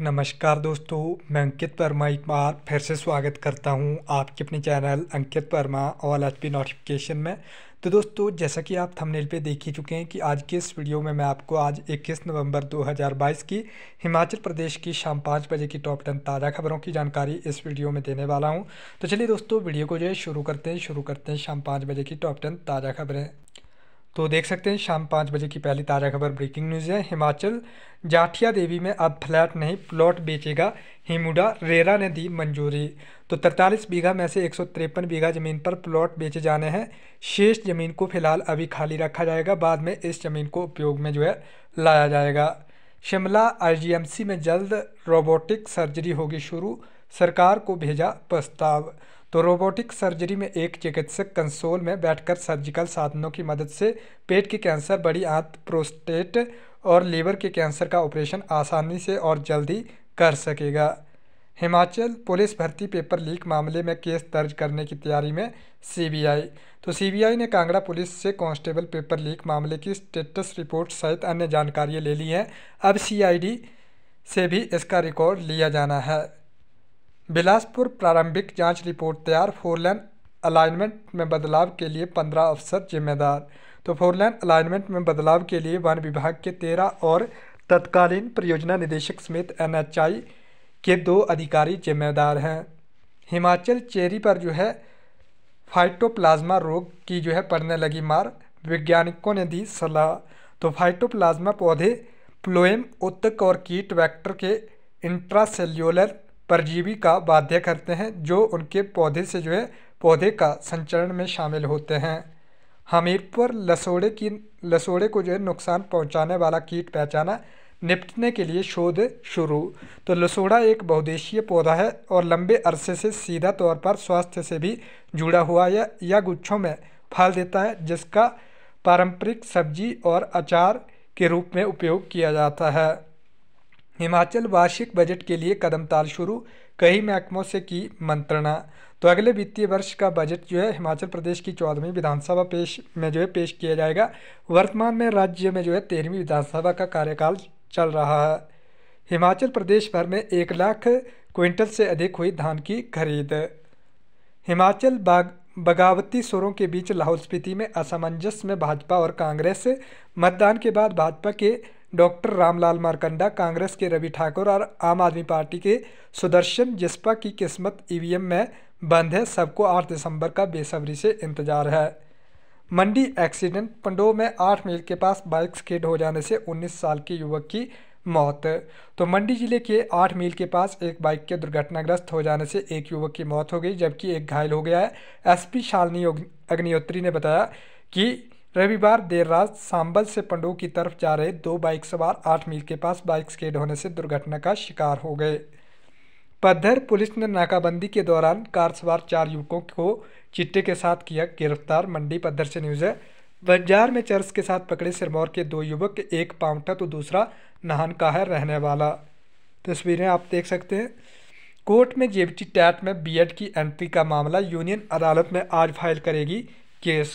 नमस्कार दोस्तों मैं अंकित वर्मा एक बार फिर से स्वागत करता हूं आपके अपने channel Ankit Verma all H P notification में तो दोस्तों जैसा कि आप थंबनेल पे देख ही चुके हैं कि आज के इस वीडियो में मैं आपको आज 21 नवंबर 2022 की हिमाचल प्रदेश की शाम पाँच बजे की टॉप टेन ताज़ा खबरों की जानकारी इस वीडियो में देने वाला हूँ तो चलिए दोस्तों वीडियो को जो है शुरू करते हैं शुरू करते हैं शाम पाँच बजे की टॉप टेन ताज़ा खबरें तो देख सकते हैं शाम पाँच बजे की पहली ताज़ा खबर ब्रेकिंग न्यूज़ है हिमाचल जाठिया देवी में अब फ्लैट नहीं प्लॉट बेचेगा हिमुडा रेरा ने दी मंजूरी तो 43 बीघा में से एक बीघा ज़मीन पर प्लॉट बेचे जाने हैं शेष ज़मीन को फिलहाल अभी खाली रखा जाएगा बाद में इस ज़मीन को उपयोग में जो है लाया जाएगा शिमला आई में जल्द रोबोटिक सर्जरी होगी शुरू सरकार को भेजा प्रस्ताव तो रोबोटिक सर्जरी में एक चिकित्सक कंसोल में बैठकर सर्जिकल साधनों की मदद से पेट के कैंसर बड़ी आंत प्रोस्टेट और लीवर के कैंसर का ऑपरेशन आसानी से और जल्दी कर सकेगा हिमाचल पुलिस भर्ती पेपर लीक मामले में केस दर्ज करने की तैयारी में सीबीआई तो सीबीआई ने कांगड़ा पुलिस से कांस्टेबल पेपर लीक मामले की स्टेटस रिपोर्ट सहित अन्य जानकारियां ले ली हैं अब सीआईडी से भी इसका रिकॉर्ड लिया जाना है बिलासपुर प्रारंभिक जांच रिपोर्ट तैयार फोरलैन अलाइनमेंट में बदलाव के लिए पंद्रह अफसर जिम्मेदार तो फोरलैन अलाइनमेंट में बदलाव के लिए वन विभाग के तेरह और तत्कालीन परियोजना निदेशक समेत एन के दो अधिकारी जिम्मेदार हैं हिमाचल चेरी पर जो है फाइटोप्लाज्मा रोग की जो है पड़ने लगी मार वैज्ञानिकों ने दी सलाह तो फाइटोप्लाज्मा पौधे प्लोएम उत्तक और कीट वैक्टर के इंट्रासेल्युलर परजीवी का बाध्य करते हैं जो उनके पौधे से जो है पौधे का संचरण में शामिल होते हैं हमीरपुर लसोड़े की लसोड़े को जो है नुकसान पहुंचाने वाला कीट पहचाना निपटने के लिए शोध शुरू तो लसोड़ा एक बहुदेशीय पौधा है और लंबे अरसे से सीधा तौर पर स्वास्थ्य से भी जुड़ा हुआ है या गुच्छों में फल देता है जिसका पारंपरिक सब्जी और अचार के रूप में उपयोग किया जाता है हिमाचल वार्षिक बजट के लिए कदम ताल शुरू कई महकमों से की मंत्रणा तो अगले वित्तीय वर्ष का बजट जो है हिमाचल प्रदेश की चौदहवीं विधानसभा पेश में जो है पेश किया जाएगा वर्तमान में राज्य में जो है तेरहवीं विधानसभा का कार्यकाल चल रहा है हिमाचल प्रदेश भर में एक लाख क्विंटल से अधिक हुई धान की खरीद हिमाचल बाग बगावती सुरों के बीच लाहौल स्पीति में असमंजस में भाजपा और कांग्रेस मतदान के बाद भाजपा के डॉक्टर रामलाल मारकंडा कांग्रेस के रवि ठाकुर और आम आदमी पार्टी के सुदर्शन जिसपा की किस्मत ईवीएम में बंद है सबको 8 दिसंबर का बेसब्री से इंतजार है मंडी एक्सीडेंट पंडो में आठ मील के पास बाइक स्केट हो जाने से 19 साल के युवक की मौत तो मंडी जिले के आठ मील के पास एक बाइक के दुर्घटनाग्रस्त हो जाने से एक युवक की मौत हो गई जबकि एक घायल हो गया है एस शालनी अग्निहोत्री ने बताया कि रविवार देर रात सांबल से पंडो की तरफ जा रहे दो बाइक सवार आठ मील के पास बाइक स्केड होने से दुर्घटना का शिकार हो गए पद्धर पुलिस ने नाकाबंदी के दौरान कार सवार चार युवकों को चिट्टे के साथ किया गिरफ्तार मंडी पद्धर से न्यूज़ है बंजार में चर्च के साथ पकड़े सिरमौर के दो युवक एक पाउटा तो दूसरा नहान का है रहने वाला तस्वीरें आप देख सकते हैं कोर्ट में जेबीटी टैट में बीएड की एंट्री का मामला यूनियन अदालत में आज फाइल करेगी केस